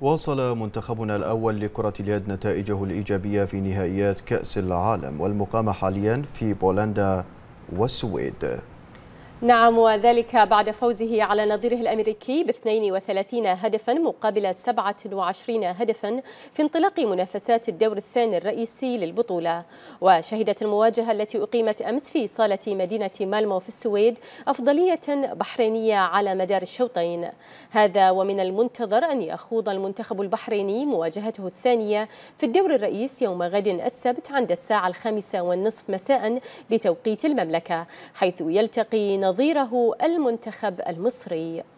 واصل منتخبنا الأول لكرة اليد نتائجه الإيجابية في نهائيات كأس العالم والمقام حاليا في بولندا والسويد نعم وذلك بعد فوزه على نظيره الأمريكي ب 32 هدفا مقابل 27 هدفا في انطلاق منافسات الدور الثاني الرئيسي للبطولة وشهدت المواجهة التي أقيمت أمس في صالة مدينة مالمو في السويد أفضلية بحرينية على مدار الشوطين هذا ومن المنتظر أن يخوض المنتخب البحريني مواجهته الثانية في الدور الرئيس يوم غد السبت عند الساعة الخامسة والنصف مساء بتوقيت المملكة حيث يلتقي نظيره المنتخب المصري